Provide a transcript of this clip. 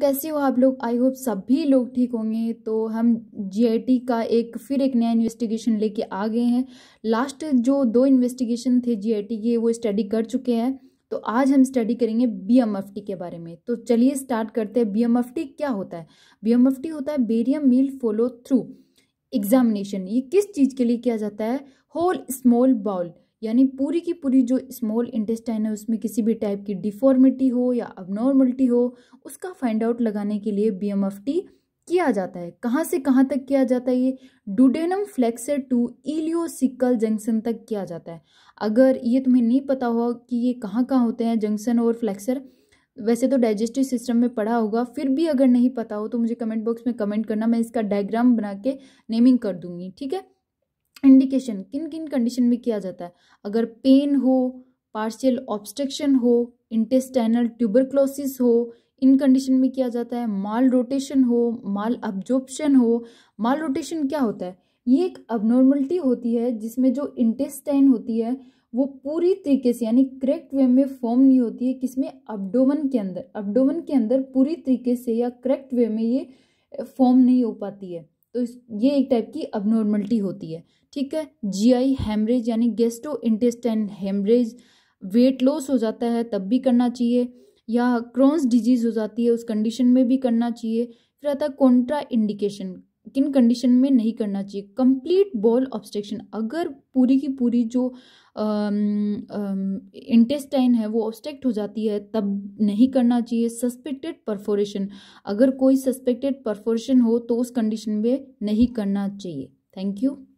कैसे हो आप लोग आई होप सभी लोग ठीक होंगे तो हम जी का एक फिर एक नया इन्वेस्टिगेशन लेके आ गए हैं लास्ट जो दो इन्वेस्टिगेशन थे जी के वो स्टडी कर चुके हैं तो आज हम स्टडी करेंगे बी के बारे में तो चलिए स्टार्ट करते हैं बी क्या होता है बी होता है barium meal follow through examination ये किस चीज़ के लिए किया जाता है होल स्मॉल बाउल यानी पूरी की पूरी जो स्मॉल इंटेस्टाइन है उसमें किसी भी टाइप की डिफॉर्मिटी हो या अबनॉर्मलिटी हो उसका फाइंड आउट लगाने के लिए बी किया जाता है कहाँ से कहाँ तक किया जाता है ये duodenum flexure to ileocecal junction तक किया जाता है अगर ये तुम्हें नहीं पता हो कि ये कहाँ कहाँ होते हैं जंक्शन और फ्लेक्सर वैसे तो डाइजेस्टिव सिस्टम में पढ़ा होगा फिर भी अगर नहीं पता हो तो मुझे कमेंट बॉक्स में कमेंट करना मैं इसका डायग्राम बना के नेमिंग कर दूंगी ठीक है इंडिकेशन किन किन कंडीशन में किया जाता है अगर पेन हो पार्शियल ऑब्स्ट्रक्शन हो इंटेस्टाइनल ट्यूबरक्लोसिस हो इन कंडीशन में किया जाता है माल रोटेशन हो माल अब्जॉर्प्शन हो माल रोटेशन क्या होता है ये एक अबनॉर्मलिटी होती है जिसमें जो इंटेस्टाइन होती है वो पूरी तरीके से यानी करेक्ट वे में फॉर्म नहीं होती है किसमें अब्डोमन के अंदर अब्डोमन के अंदर पूरी तरीके से या करेक्ट वे में ये फॉर्म नहीं हो पाती है तो इस ये एक टाइप की अबनॉर्मलिटी होती है ठीक है जीआई हेमरेज यानी gastro intestine haemorrhage weight loss हो जाता है तब भी करना चाहिए या क्रोन्स डिजीज़ हो जाती है उस कंडीशन में भी करना चाहिए फिर आता है कॉन्ट्रा इंडिकेशन किन कंडीशन में नहीं करना चाहिए कंप्लीट बॉल ऑब्स्ट्रक्शन अगर पूरी की पूरी जो इंटेस्टाइन है वो ऑब्स्ट्रेक्ट हो जाती है तब नहीं करना चाहिए सस्पेक्टेड परफोरेशन अगर कोई सस्पेक्टेड परफोरेशन हो तो उस कंडीशन में नहीं करना चाहिए थैंक यू